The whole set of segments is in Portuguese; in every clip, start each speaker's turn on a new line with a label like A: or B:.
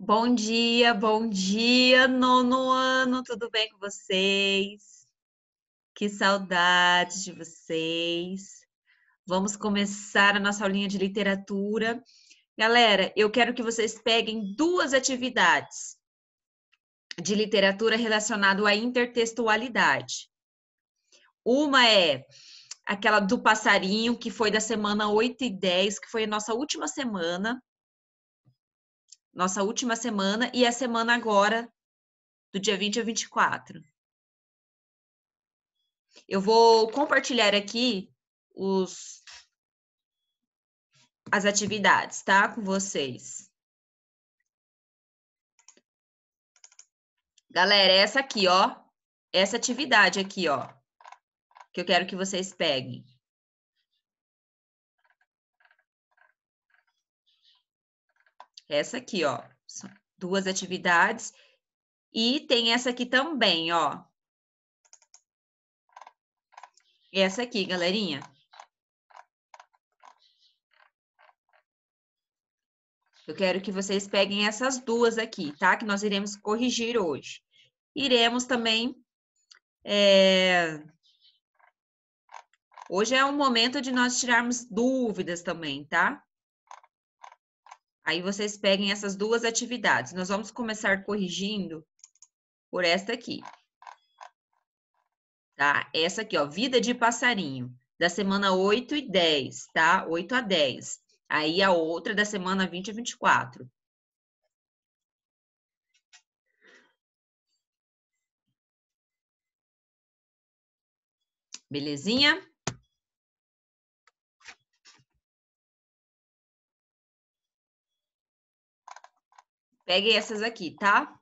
A: Bom dia, bom dia, nono ano, tudo bem com vocês? Que saudade de vocês. Vamos começar a nossa aulinha de literatura. Galera, eu quero que vocês peguem duas atividades de literatura relacionado à intertextualidade. Uma é aquela do passarinho, que foi da semana 8 e 10, que foi a nossa última semana, nossa última semana e a semana agora, do dia 20 a 24. Eu vou compartilhar aqui
B: os as atividades, tá? Com vocês. Galera, essa aqui, ó. Essa atividade aqui, ó. Que eu quero que vocês peguem. Essa
A: aqui, ó, são duas atividades. E tem essa aqui também, ó. Essa aqui, galerinha. Eu quero que vocês peguem essas duas aqui, tá? Que nós iremos corrigir hoje. Iremos também... É... Hoje é um momento de nós tirarmos dúvidas também, tá? Aí vocês peguem essas duas atividades. Nós vamos começar corrigindo por esta aqui. Tá? Essa aqui, ó, vida de passarinho, da semana 8 e 10, tá? 8 a 10. Aí a outra da semana 20 a 24.
B: Belezinha? Peguem essas aqui, tá?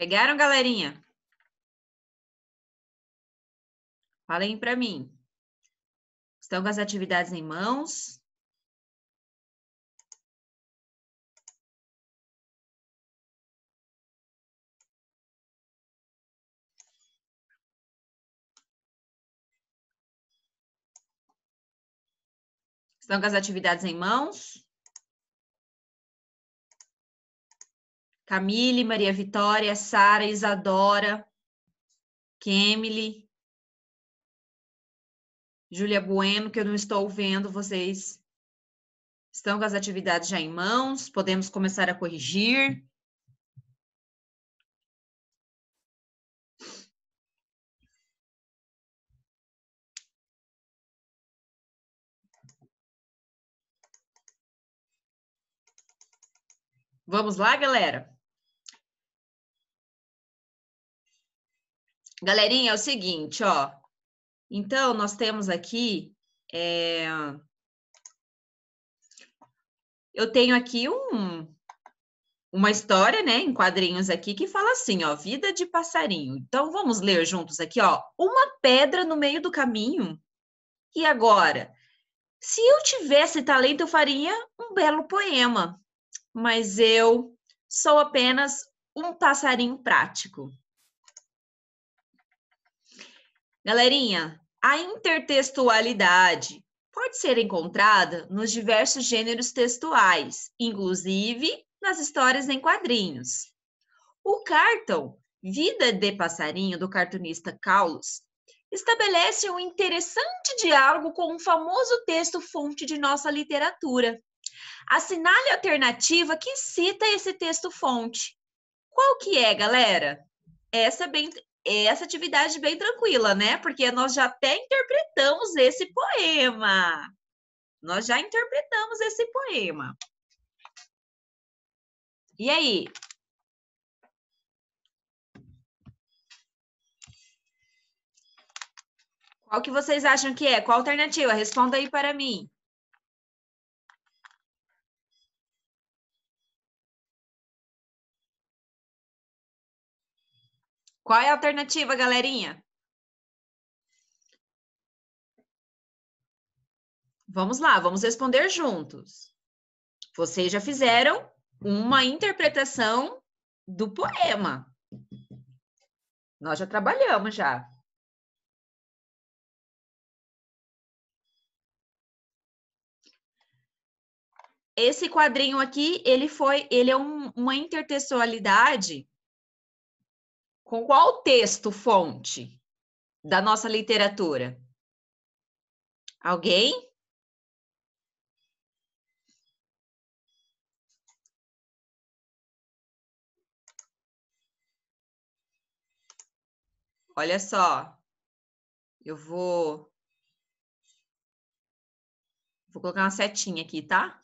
B: Pegaram, galerinha? Falem para mim. Estão com as atividades em mãos? Estão com as atividades em mãos? Camille, Maria Vitória, Sara, Isadora, Kemily, Júlia Bueno, que eu não estou vendo vocês. Estão com as atividades já em mãos, podemos começar a corrigir. Vamos lá, galera? Galerinha, é o seguinte, ó.
A: Então, nós temos aqui. É... Eu tenho aqui um, uma história, né, em quadrinhos aqui, que fala assim, ó, vida de passarinho. Então, vamos ler juntos aqui, ó. Uma pedra no meio do caminho. E agora? Se eu tivesse talento, eu faria um belo poema. Mas eu sou apenas um passarinho prático. Galerinha, a intertextualidade pode ser encontrada nos diversos gêneros textuais, inclusive nas histórias em quadrinhos. O cartão Vida de Passarinho, do cartunista Carlos, estabelece um interessante diálogo com um famoso texto fonte de nossa literatura. Assinale a alternativa que cita esse texto fonte. Qual que é, galera? Essa é bem é, essa atividade bem tranquila, né? Porque nós já até interpretamos esse poema. Nós já interpretamos esse
B: poema. E aí? Qual que vocês acham que é? Qual alternativa? Responda aí para mim. Qual é a alternativa, galerinha? Vamos lá, vamos responder juntos. Vocês já fizeram uma interpretação do poema. Nós já trabalhamos já.
A: Esse quadrinho aqui, ele foi, ele é um, uma intertextualidade com qual texto fonte da nossa literatura?
B: Alguém? Olha só, eu vou, vou colocar uma setinha aqui, tá?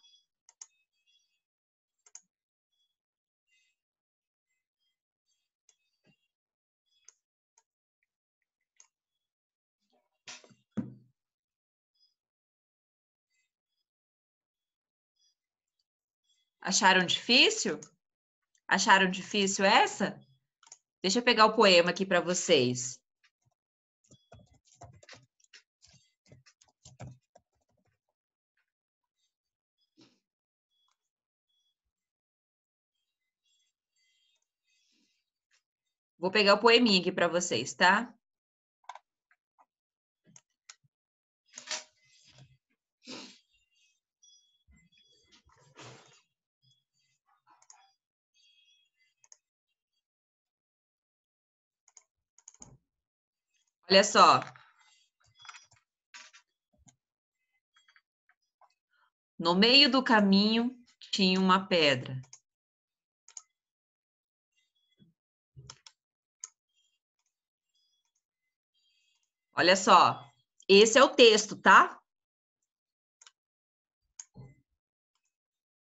A: Acharam difícil? Acharam difícil essa? Deixa eu pegar o poema aqui para vocês.
B: Vou pegar o poeminha aqui para vocês, tá? Olha só. No meio do caminho tinha uma pedra. Olha só, esse é o texto, tá?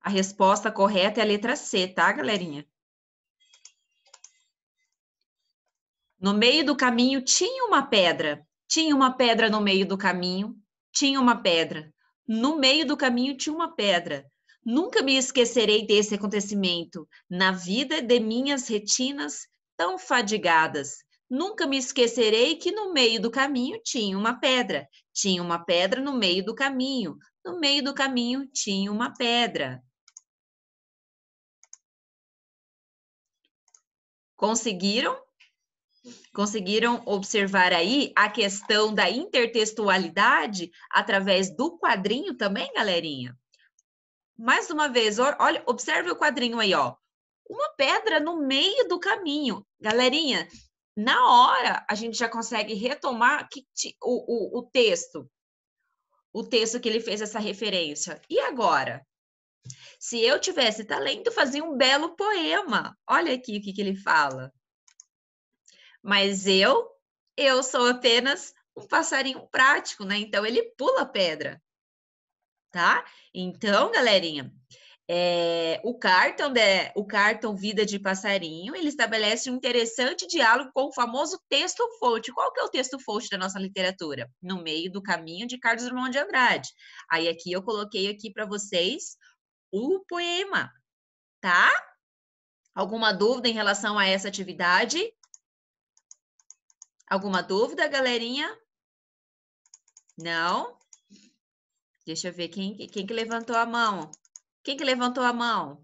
A: A resposta correta é a letra C, tá, galerinha? No meio do caminho tinha uma pedra, tinha uma pedra no meio do caminho, tinha uma pedra. No meio do caminho tinha uma pedra. Nunca me esquecerei desse acontecimento na vida de minhas retinas tão fadigadas. Nunca me esquecerei que no meio do caminho tinha uma pedra. Tinha uma pedra no meio do caminho. No meio do caminho tinha uma
B: pedra.
A: Conseguiram? Conseguiram observar aí a questão da intertextualidade através do quadrinho também, galerinha? Mais uma vez, olha, observe o quadrinho aí, ó. Uma pedra no meio do caminho. Galerinha, na hora a gente já consegue retomar que, o, o, o texto, o texto que ele fez essa referência. E agora? Se eu tivesse talento, fazia um belo poema. Olha aqui o que, que ele fala. Mas eu, eu sou apenas um passarinho prático, né? Então ele pula pedra, tá? Então, galerinha, é, o cartão de, o cartão Vida de Passarinho, ele estabelece um interessante diálogo com o famoso texto fonte. Qual que é o texto fonte da nossa literatura? No meio do caminho de Carlos Drummond de Andrade. Aí aqui eu coloquei aqui para vocês o poema, tá? Alguma dúvida em relação a essa atividade? Alguma dúvida, galerinha? Não? Deixa eu ver quem, quem que levantou a mão.
B: Quem que levantou a mão?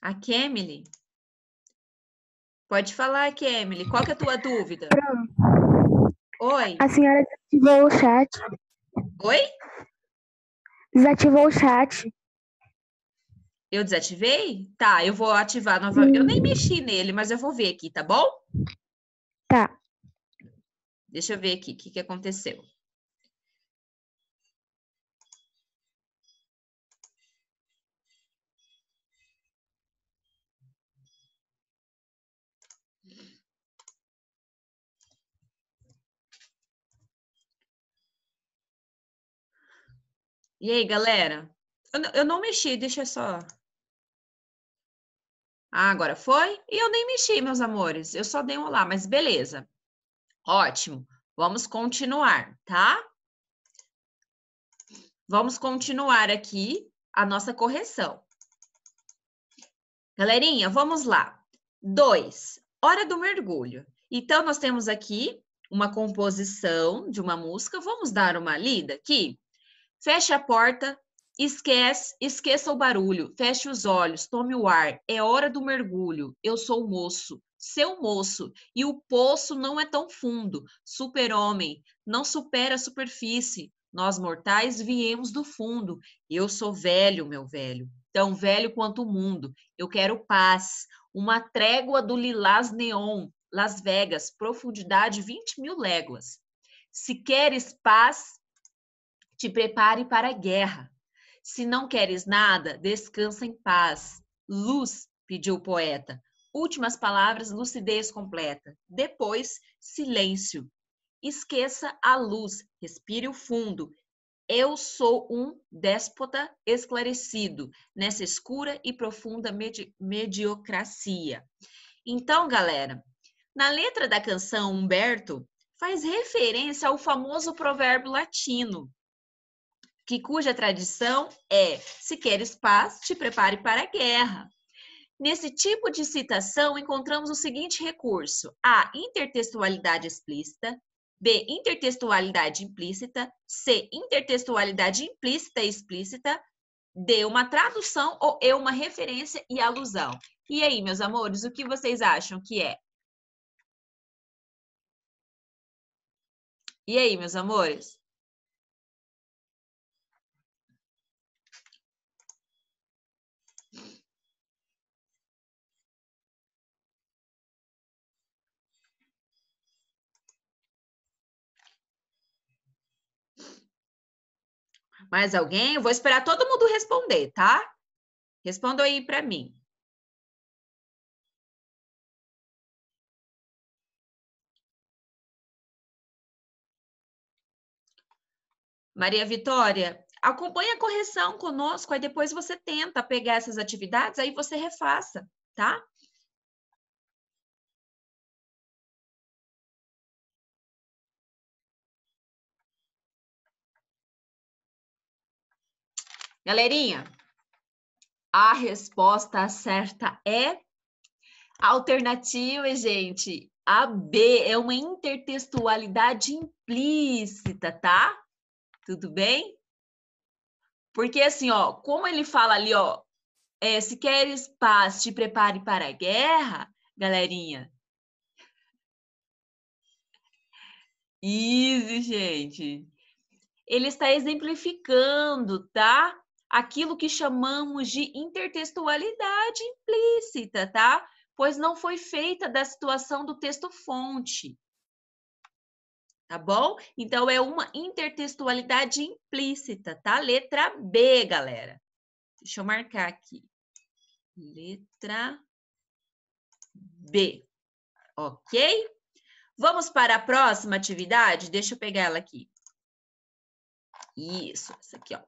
B: A Kemily? Pode falar, Kemily. Qual que é a tua dúvida? Pronto. Oi? A senhora desativou o chat. Oi? Desativou o chat.
A: Eu desativei? Tá, eu vou ativar novamente. Eu nem mexi nele, mas eu vou ver aqui, tá bom? Tá. Deixa eu ver aqui o que, que aconteceu.
B: E aí, galera?
A: Eu, não mexi, deixa só ah, agora foi? E eu nem mexi, meus amores. Eu só dei um olá, mas beleza. Ótimo. Vamos continuar, tá? Vamos continuar aqui a nossa correção. Galerinha, vamos lá. 2. Hora do mergulho. Então, nós temos aqui uma composição de uma música. Vamos dar uma lida aqui? Feche a porta, Esquece, esqueça o barulho, feche os olhos, tome o ar. É hora do mergulho. Eu sou moço, seu moço, e o poço não é tão fundo. Super-homem, não supera a superfície. Nós mortais viemos do fundo. Eu sou velho, meu velho, tão velho quanto o mundo. Eu quero paz, uma trégua do lilás neon, Las Vegas, profundidade 20 mil léguas. Se queres paz, te prepare para a guerra. Se não queres nada, descansa em paz. Luz, pediu o poeta. Últimas palavras, lucidez completa. Depois, silêncio. Esqueça a luz, respire o fundo. Eu sou um déspota esclarecido nessa escura e profunda medi mediocracia. Então, galera, na letra da canção Humberto faz referência ao famoso provérbio latino: que cuja tradição é: se queres paz, te prepare para a guerra. Nesse tipo de citação, encontramos o seguinte recurso: a intertextualidade explícita, b intertextualidade implícita, c intertextualidade implícita e explícita, d uma tradução ou e uma referência e alusão. E aí, meus
B: amores, o que vocês acham que é? E aí, meus amores? Mais alguém? Eu vou esperar todo mundo responder, tá? Responda aí para mim.
A: Maria Vitória, acompanhe a correção conosco, aí depois você tenta pegar essas atividades, aí você refaça, tá? Galerinha, a resposta certa é alternativa, gente. A B é uma intertextualidade implícita, tá? Tudo bem? Porque assim, ó, como ele fala ali, ó, é, se queres paz, te prepare para a guerra, galerinha. Easy, gente. Ele está exemplificando, tá? aquilo que chamamos de intertextualidade implícita, tá? Pois não foi feita da situação do texto-fonte. Tá bom? Então é uma intertextualidade implícita, tá? Letra B, galera. Deixa eu marcar aqui. Letra B. Ok? Vamos para a próxima atividade? Deixa eu pegar ela aqui. Isso, essa aqui, ó.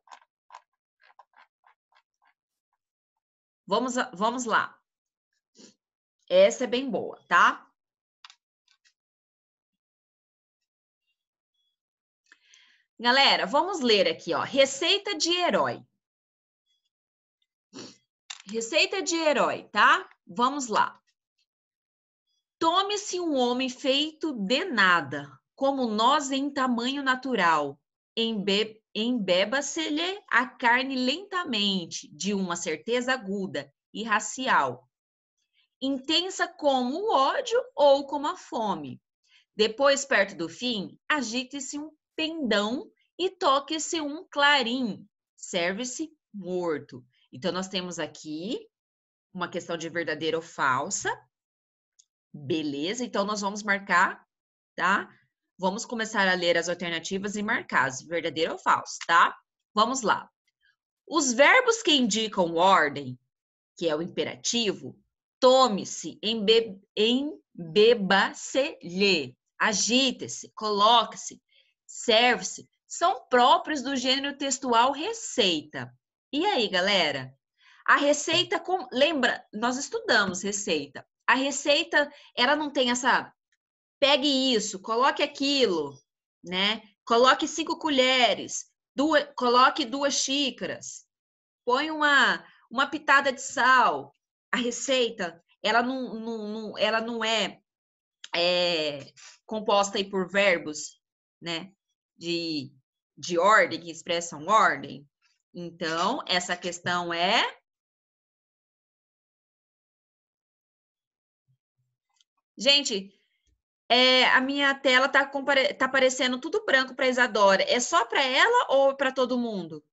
B: Vamos, vamos lá. Essa é bem boa, tá?
A: Galera, vamos ler aqui, ó. Receita de herói. Receita de herói, tá? Vamos lá. Tome-se um homem feito de nada, como nós em tamanho natural, em, be embeba-se-lhe é a carne lentamente, de uma certeza aguda e racial, intensa como o ódio ou como a fome. Depois, perto do fim, agite-se um pendão e toque-se um clarim, serve-se morto. Então, nós temos aqui uma questão de verdadeira ou falsa. Beleza, então nós vamos marcar, tá? Vamos começar a ler as alternativas e marcar as verdadeiro ou falso, tá? Vamos lá. Os verbos que indicam ordem, que é o imperativo, tome-se, embe, embeba-se-lhe, agite-se, coloque-se, serve-se, são próprios do gênero textual receita. E aí, galera? A receita, com, lembra, nós estudamos receita. A receita, ela não tem essa pegue isso, coloque aquilo, né? Coloque cinco colheres, duas, coloque duas xícaras, põe uma, uma pitada de sal. A receita, ela não, não, não ela não é, é, composta aí por verbos, né? De, de ordem, que expressam ordem.
B: Então, essa questão é
A: Gente, é, a minha tela está tá aparecendo tudo branco para Isadora. É só para ela ou para todo mundo?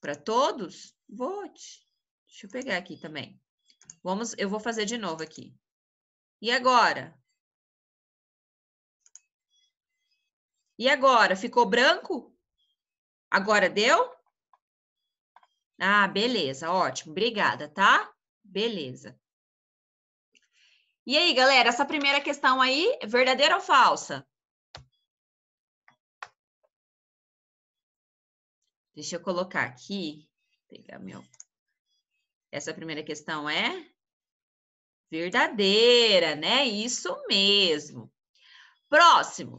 B: Para todos? Vote. Deixa eu pegar aqui também. Vamos, eu vou fazer de novo aqui. E agora? E agora? Ficou branco? Agora deu? Ah, beleza,
A: ótimo. Obrigada, tá? Beleza. E aí, galera, essa primeira questão aí, verdadeira ou falsa?
B: Deixa eu colocar aqui, pegar meu.
A: Essa primeira questão é verdadeira, né? Isso mesmo. Próximo.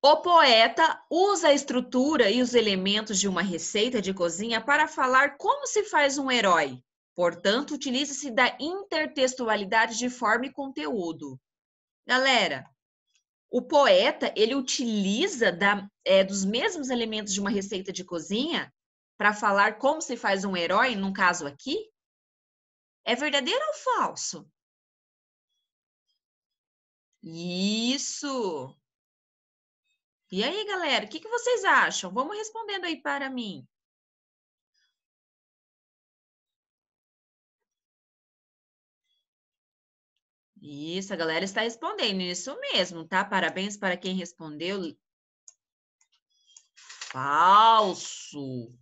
A: O poeta usa a estrutura e os elementos de uma receita de cozinha para falar como se faz um herói. Portanto, utiliza-se da intertextualidade de forma e conteúdo. Galera, o poeta ele utiliza da, é, dos mesmos elementos de uma receita de cozinha para falar como se faz um herói, num caso aqui? É verdadeiro ou falso?
B: Isso! E aí, galera, o que, que vocês acham? Vamos respondendo aí para mim.
A: Isso, a galera está respondendo, isso mesmo, tá? Parabéns para quem respondeu.
B: Falso.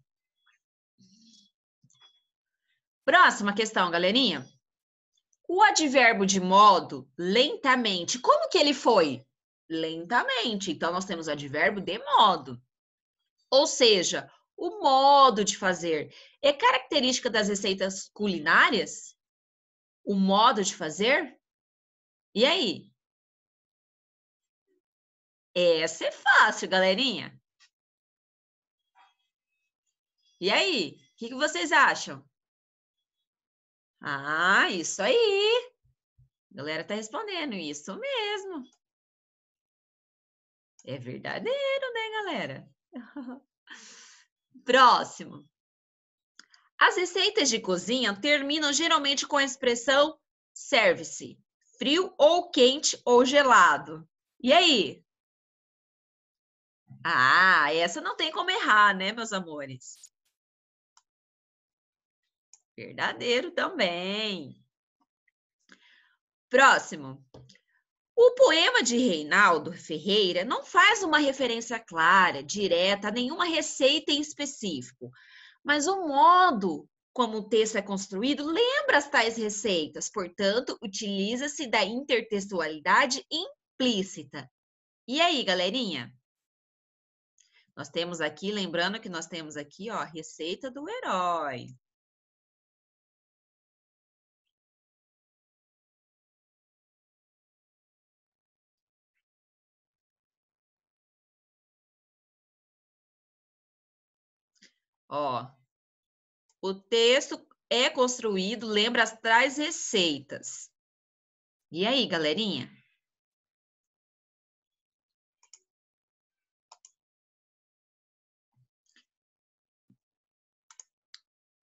A: Próxima questão, galerinha. O advérbio de modo lentamente, como que ele foi? Lentamente. Então, nós temos o advérbio de modo. Ou seja, o modo de fazer. É característica das receitas culinárias? O modo de
B: fazer? E aí? Essa é fácil, galerinha. E aí? O que, que vocês acham? Ah, isso aí. A galera tá respondendo, isso mesmo. É
A: verdadeiro, né, galera? Próximo. As receitas de cozinha terminam geralmente com a expressão serve-se frio ou quente ou gelado. E aí? Ah, essa não tem como errar, né, meus amores? Verdadeiro também. Próximo. O poema de Reinaldo Ferreira não faz uma referência clara, direta, a nenhuma receita em específico, mas o modo como o texto é construído lembra as tais receitas, portanto, utiliza-se da intertextualidade implícita. E aí, galerinha? Nós temos aqui, lembrando que nós temos aqui, ó, receita do
B: herói. Ó, o texto é construído, lembra as tais receitas. E aí, galerinha?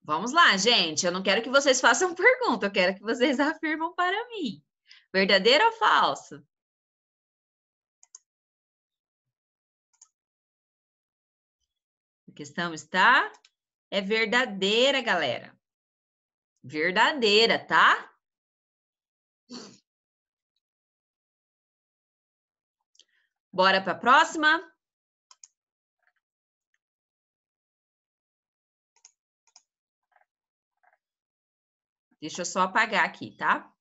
B: Vamos lá, gente. Eu não quero que vocês façam pergunta, eu quero que vocês afirmam para mim. Verdadeiro ou falso? A questão está é verdadeira, galera. Verdadeira, tá? Bora para a próxima? Deixa eu só apagar aqui, tá?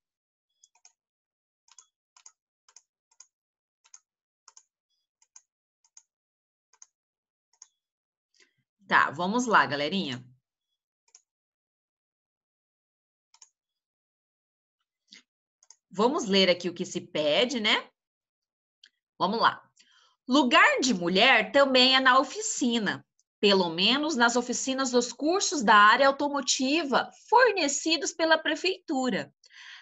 B: Tá, vamos lá, galerinha.
A: Vamos ler aqui o que se pede, né? Vamos lá. Lugar de mulher também é na oficina, pelo menos nas oficinas dos cursos da área automotiva fornecidos pela prefeitura.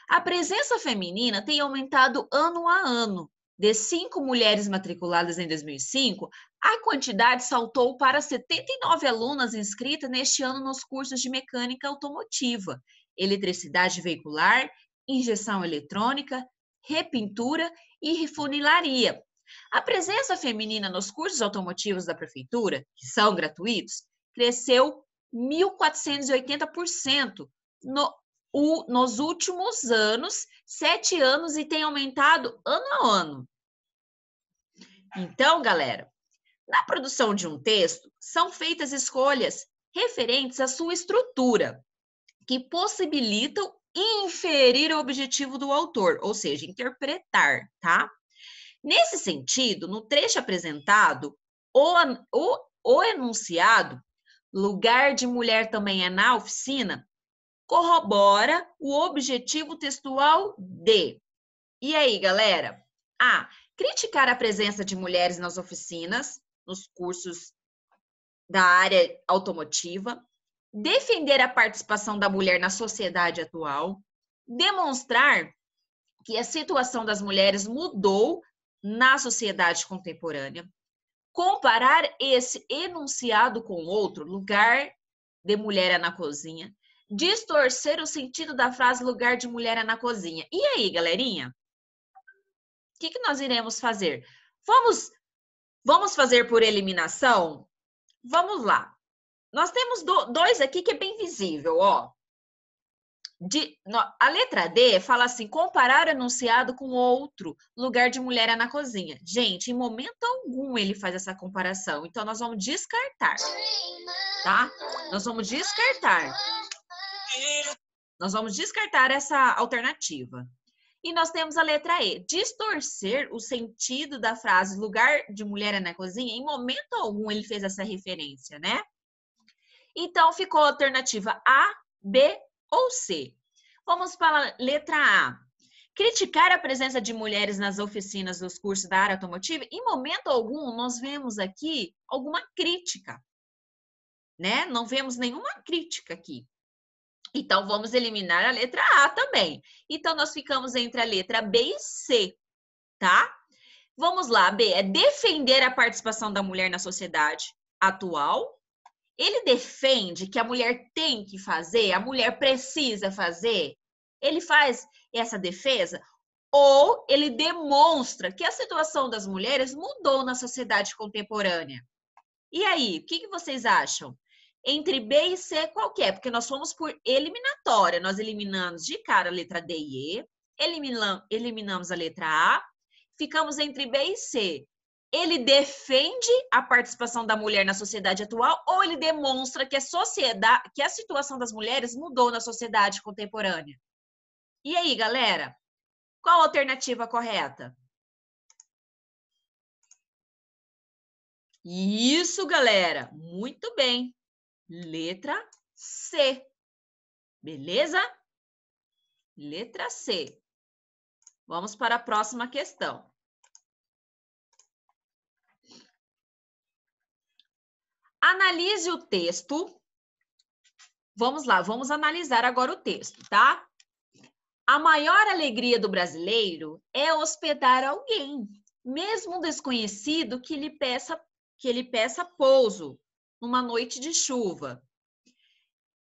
A: A presença feminina tem aumentado ano a ano, de cinco mulheres matriculadas em 2005 a quantidade saltou para 79 alunas inscritas neste ano nos cursos de mecânica automotiva, eletricidade veicular, injeção eletrônica, repintura e refunilaria. A presença feminina nos cursos automotivos da prefeitura, que são gratuitos, cresceu 1.480% no, o, nos últimos anos, sete anos, e tem aumentado ano a ano. Então, galera, na produção de um texto, são feitas escolhas referentes à sua estrutura, que possibilitam inferir o objetivo do autor, ou seja, interpretar, tá? Nesse sentido, no trecho apresentado, o, o, o enunciado, lugar de mulher também é na oficina, corrobora o objetivo textual de. E aí, galera? A. Criticar a presença de mulheres nas oficinas nos cursos da área automotiva, defender a participação da mulher na sociedade atual, demonstrar que a situação das mulheres mudou na sociedade contemporânea, comparar esse enunciado com outro, lugar de mulher é na cozinha, distorcer o sentido da frase lugar de mulher é na cozinha. E aí, galerinha? O que, que nós iremos fazer? Vamos Vamos fazer por eliminação? Vamos lá. Nós temos dois aqui que é bem visível, ó. De, a letra D fala assim: comparar o enunciado com outro lugar de mulher é na cozinha. Gente, em momento algum ele faz essa comparação. Então nós vamos descartar, tá? Nós vamos descartar. Nós vamos descartar essa alternativa. E nós temos a letra E. Distorcer o sentido da frase lugar de mulher é na cozinha, em momento algum ele fez essa referência, né? Então ficou a alternativa A, B ou C. Vamos para a letra A. Criticar a presença de mulheres nas oficinas dos cursos da área automotiva, em momento algum nós vemos aqui alguma crítica, né? Não vemos nenhuma crítica aqui. Então, vamos eliminar a letra A também. Então, nós ficamos entre a letra B e C, tá? Vamos lá, B é defender a participação da mulher na sociedade atual. Ele defende que a mulher tem que fazer, a mulher precisa fazer. Ele faz essa defesa ou ele demonstra que a situação das mulheres mudou na sociedade contemporânea. E aí, o que, que vocês acham? entre B e C qualquer, é? Porque nós fomos por eliminatória, nós eliminamos de cara a letra D e E, eliminamos a letra A, ficamos entre B e C. Ele defende a participação da mulher na sociedade atual ou ele demonstra que a sociedade, que a situação das mulheres mudou na sociedade contemporânea? E aí, galera?
B: Qual a alternativa correta? Isso, galera. Muito bem. Letra C. Beleza? Letra C. Vamos para a próxima questão.
A: Analise o texto. Vamos lá, vamos analisar agora o texto, tá? A maior alegria do brasileiro é hospedar alguém, mesmo um desconhecido que lhe peça que ele peça pouso numa noite de chuva.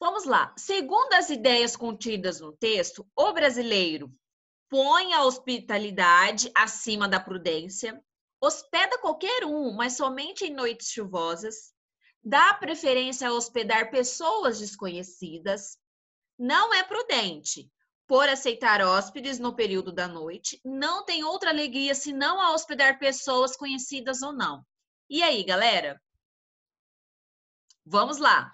A: Vamos lá. Segundo as ideias contidas no texto, o brasileiro põe a hospitalidade acima da prudência, hospeda qualquer um, mas somente em noites chuvosas, dá preferência a hospedar pessoas desconhecidas, não é prudente por aceitar hóspedes no período da noite, não tem outra alegria senão a hospedar pessoas conhecidas ou não. E aí, galera? Vamos lá.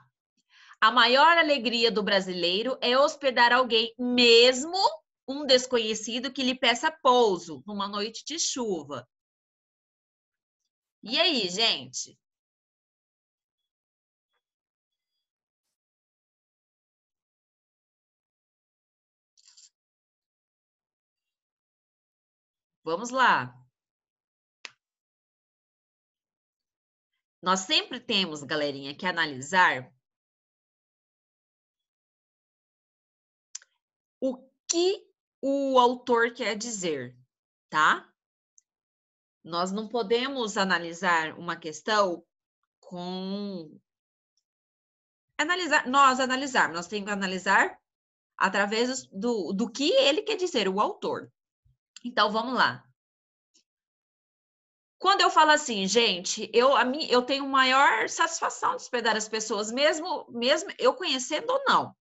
A: A maior alegria do brasileiro é hospedar alguém, mesmo um desconhecido que lhe peça pouso numa noite de chuva. E
B: aí, gente? Vamos lá. Nós sempre temos, galerinha, que analisar o que o autor
A: quer dizer, tá? Nós não podemos analisar uma questão com analisar, nós analisarmos, nós temos que analisar através do, do que ele quer dizer, o autor. Então, vamos lá. Quando eu falo assim, gente, eu, a mim, eu tenho maior satisfação de hospedar as pessoas, mesmo, mesmo eu conhecendo ou não.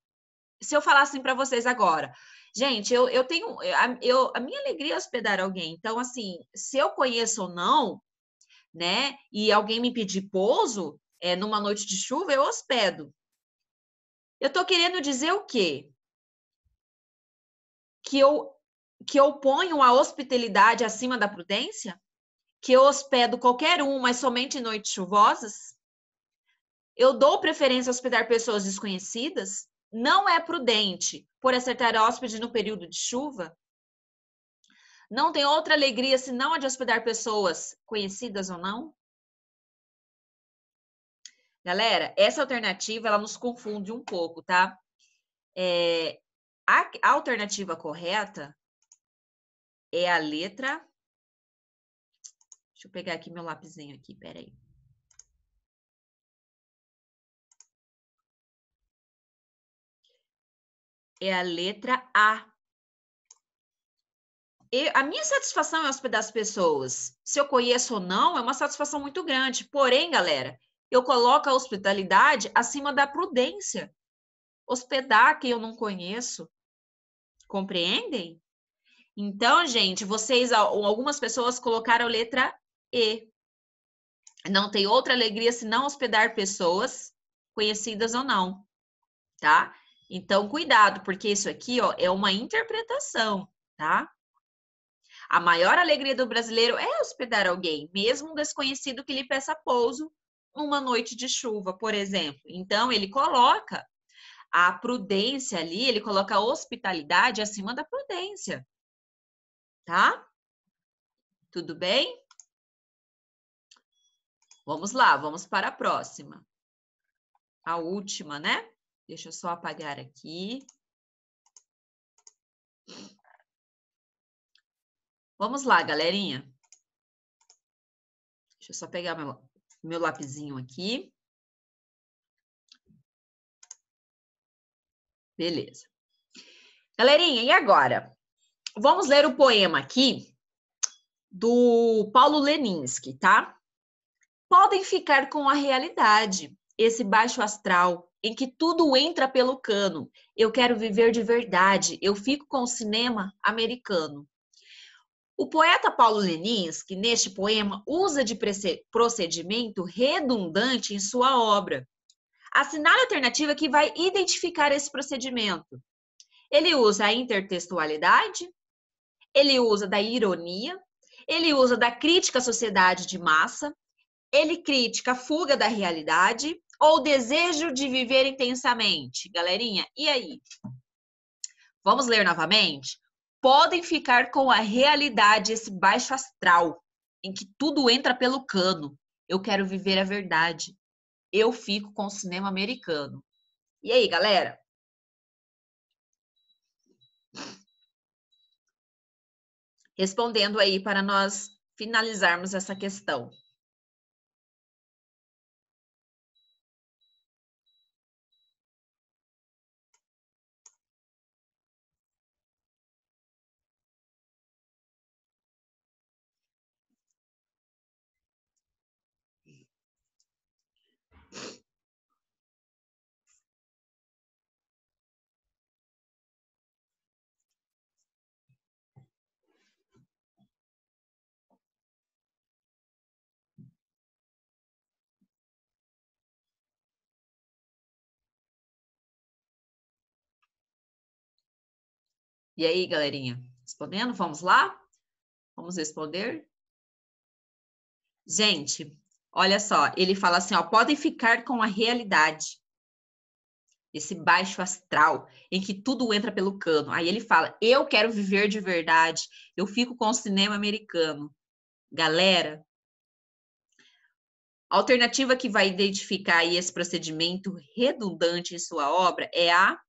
A: Se eu falar assim para vocês agora, gente, eu, eu tenho. A, eu, a minha alegria é hospedar alguém. Então, assim, se eu conheço ou não, né, e alguém me pedir pouso, é, numa noite de chuva, eu hospedo. Eu estou querendo dizer o quê? Que eu, que eu ponho a hospitalidade acima da prudência? que eu hospedo qualquer um, mas somente em noites chuvosas? Eu dou preferência a hospedar pessoas desconhecidas? Não é prudente por acertar hóspede no período de chuva? Não tem outra alegria senão a de hospedar pessoas conhecidas ou não? Galera, essa alternativa ela nos confunde um
B: pouco, tá? É, a alternativa correta é a letra Deixa eu pegar aqui meu lapisinho aqui, peraí. É a letra A.
A: a minha satisfação é hospedar as pessoas. Se eu conheço ou não, é uma satisfação muito grande. Porém, galera, eu coloco a hospitalidade acima da prudência. Hospedar quem eu não conheço. Compreendem? Então, gente, vocês, algumas pessoas colocaram a letra e não tem outra alegria senão hospedar pessoas conhecidas ou não, tá? Então, cuidado, porque isso aqui ó, é uma interpretação, tá? A maior alegria do brasileiro é hospedar alguém, mesmo um desconhecido que lhe peça pouso numa noite de chuva, por exemplo. Então, ele coloca a prudência ali, ele coloca a hospitalidade acima da prudência,
B: tá? Tudo bem? Vamos lá, vamos para a próxima. A última, né? Deixa eu só apagar aqui. Vamos lá, galerinha. Deixa eu só pegar meu, meu lapisinho aqui.
A: Beleza. Galerinha, e agora? Vamos ler o poema aqui do Paulo Leninski, tá? podem ficar com a realidade, esse baixo astral em que tudo entra pelo cano. Eu quero viver de verdade, eu fico com o cinema americano. O poeta Paulo Leninski, neste poema, usa de procedimento redundante em sua obra. Assinale a alternativa que vai identificar esse procedimento. Ele usa a intertextualidade, ele usa da ironia, ele usa da crítica à sociedade de massa, ele critica a fuga da realidade ou o desejo de viver intensamente. Galerinha, e aí? Vamos ler novamente? Podem ficar com a realidade esse baixo astral, em que tudo entra pelo cano. Eu quero viver a verdade. Eu fico com o cinema americano. E aí,
B: galera? Respondendo aí para nós finalizarmos essa questão. E aí, galerinha? Respondendo? Vamos lá? Vamos responder? Gente,
A: olha só, ele fala assim, ó, podem ficar com a realidade. Esse baixo astral em que tudo entra pelo cano. Aí ele fala: "Eu quero viver de verdade. Eu fico com o cinema americano". Galera, a alternativa que vai identificar esse procedimento redundante em sua obra é a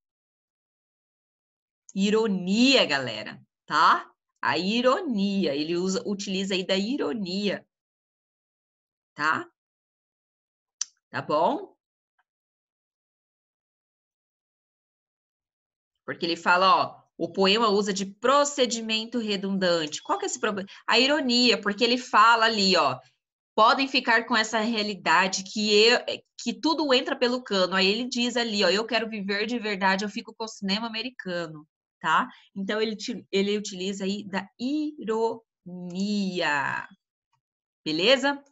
A: Ironia, galera, tá?
B: A ironia, ele usa, utiliza aí da ironia, tá? Tá bom?
A: Porque ele fala, ó, o poema usa de procedimento redundante. Qual que é esse problema? A ironia, porque ele fala ali, ó, podem ficar com essa realidade que eu, que tudo entra pelo cano. Aí ele diz ali, ó, eu quero viver de verdade, eu fico com o cinema americano tá? Então ele, ele utiliza aí da ironia. Beleza?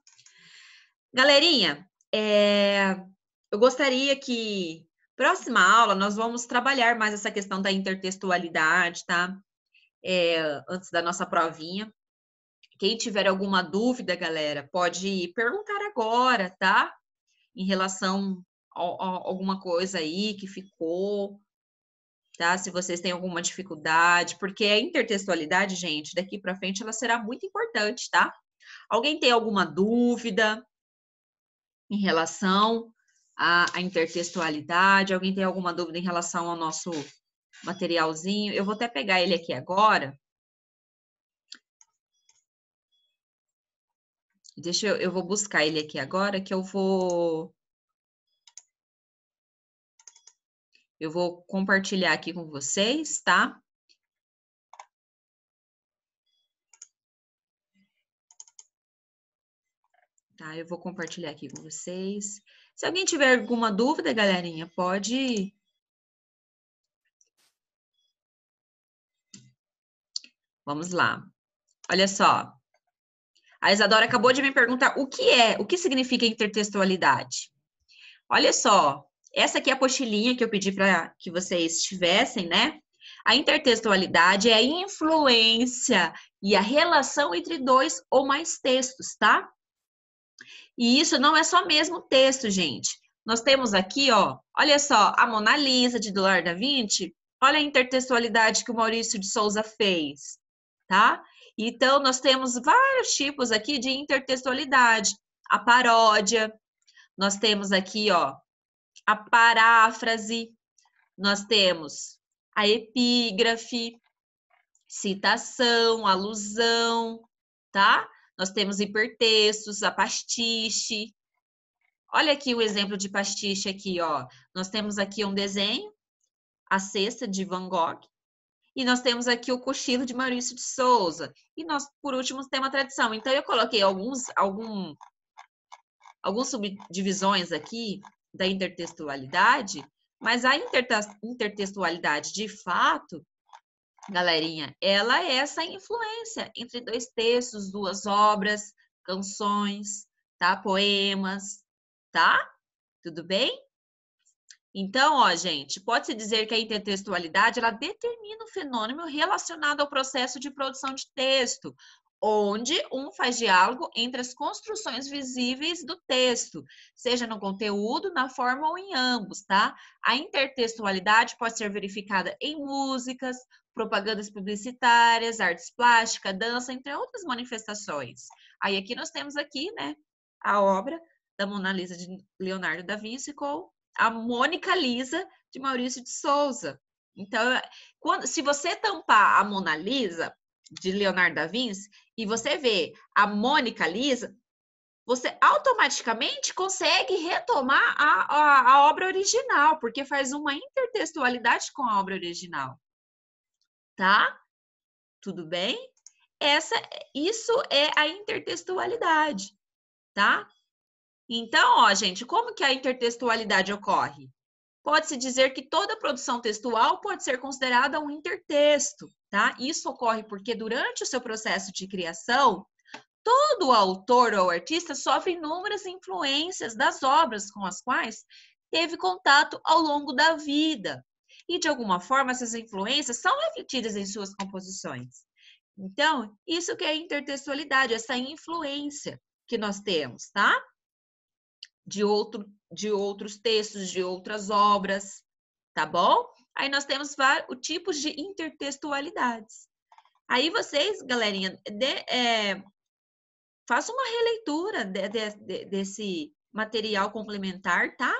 A: Galerinha, é, eu gostaria que próxima aula nós vamos trabalhar mais essa questão da intertextualidade, tá? É, antes da nossa provinha. Quem tiver alguma dúvida, galera, pode perguntar agora, tá? Em relação a, a alguma coisa aí que ficou, tá? Se vocês têm alguma dificuldade, porque a intertextualidade, gente, daqui para frente ela será muito importante, tá? Alguém tem alguma dúvida em relação à, à intertextualidade? Alguém tem alguma dúvida em relação ao nosso materialzinho? Eu vou até pegar ele aqui agora. Deixa eu, eu vou buscar
B: ele aqui agora, que eu vou Eu vou compartilhar aqui com vocês, tá?
A: Tá, eu vou compartilhar aqui com vocês. Se alguém tiver alguma dúvida, galerinha, pode Vamos lá. Olha só. A Isadora acabou de me perguntar o que é, o que significa intertextualidade. Olha só, essa aqui é a postilinha que eu pedi para que vocês tivessem, né? A intertextualidade é a influência e a relação entre dois ou mais textos, tá? E isso não é só mesmo texto, gente. Nós temos aqui, ó, olha só, a Mona Lisa de Dolar da Vinci, olha a intertextualidade que o Maurício de Souza fez, tá? Então, nós temos vários tipos aqui de intertextualidade. A paródia, nós temos aqui, ó, a paráfrase, nós temos a epígrafe, citação, alusão, tá? Nós temos hipertextos, a pastiche. Olha aqui o exemplo de pastiche aqui, ó. Nós temos aqui um desenho, a cesta de Van Gogh, e nós temos aqui o cochilo de Maurício de Souza. E nós, por último, temos a tradição. Então, eu coloquei alguns, algum, algumas subdivisões aqui da intertextualidade, mas a intertextualidade, de fato, galerinha, ela é essa influência entre dois textos, duas obras, canções, tá? Poemas, tá? Tudo bem? Então, ó, gente, pode-se dizer que a intertextualidade ela determina o fenômeno relacionado ao processo de produção de texto, onde um faz diálogo entre as construções visíveis do texto, seja no conteúdo, na forma ou em ambos, tá? A intertextualidade pode ser verificada em músicas, propagandas publicitárias, artes plásticas, dança, entre outras manifestações. Aí aqui nós temos aqui, né, a obra da Mona Lisa de Leonardo da Vinci com a Mônica Lisa de Maurício de Souza. Então, quando, se você tampar a Mona Lisa, de Leonardo da Vinci e você vê a Mônica Lisa, você automaticamente consegue retomar a, a, a obra original, porque faz uma intertextualidade com a obra original. Tá? Tudo bem? Essa, isso é a intertextualidade, tá? Então, ó, gente, como que a intertextualidade ocorre? pode-se dizer que toda produção textual pode ser considerada um intertexto, tá? Isso ocorre porque durante o seu processo de criação, todo autor ou artista sofre inúmeras influências das obras com as quais teve contato ao longo da vida. E de alguma forma essas influências são refletidas em suas composições. Então, isso que é intertextualidade, essa influência que nós temos, tá? de, outro, de outros textos, de outras obras, tá bom? Aí nós temos vários tipos de intertextualidades. Aí vocês, galerinha, de, é, façam uma releitura de, de, desse material complementar, tá?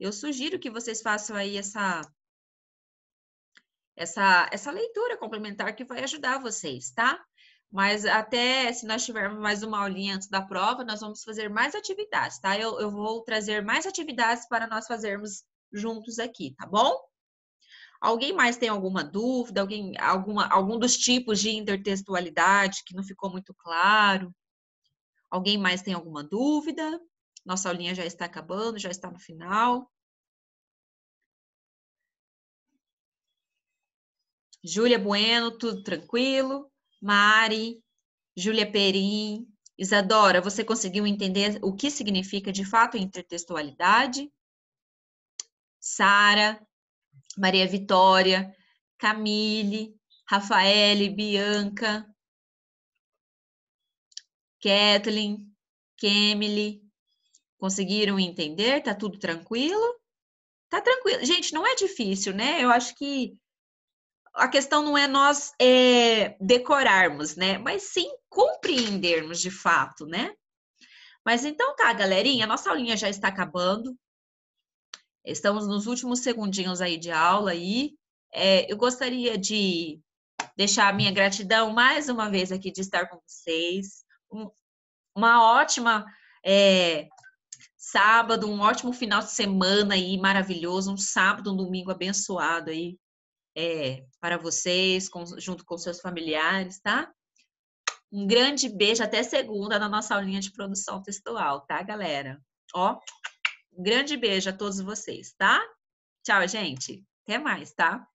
A: Eu sugiro que vocês façam aí essa, essa, essa leitura complementar que vai ajudar vocês, tá? Mas até se nós tivermos mais uma aulinha antes da prova, nós vamos fazer mais atividades, tá? Eu, eu vou trazer mais atividades para nós fazermos juntos aqui, tá bom? Alguém mais tem alguma dúvida? Alguém, alguma, algum dos tipos de intertextualidade que não ficou muito claro? Alguém mais tem alguma dúvida? Nossa aulinha já está acabando, já está no final. Júlia Bueno, tudo tranquilo? Mari, Júlia Perim, Isadora, você conseguiu entender o que significa de fato intertextualidade? Sara, Maria Vitória, Camille, Rafaele, Bianca, Kathleen, Kemily. Conseguiram entender? Tá tudo tranquilo? Tá tranquilo. Gente, não é difícil, né? Eu acho que a questão não é nós é, decorarmos, né? Mas sim compreendermos de fato, né? Mas então tá, galerinha, nossa aulinha já está acabando. Estamos nos últimos segundinhos aí de aula aí. É, eu gostaria de deixar a minha gratidão mais uma vez aqui de estar com vocês. Um, uma ótima é, sábado, um ótimo final de semana aí maravilhoso, um sábado, um domingo abençoado aí é, para vocês, com, junto com seus familiares, tá? Um grande beijo até segunda na nossa aulinha de produção textual, tá, galera? Ó, um grande beijo a todos vocês, tá? Tchau,
B: gente. Até mais, tá?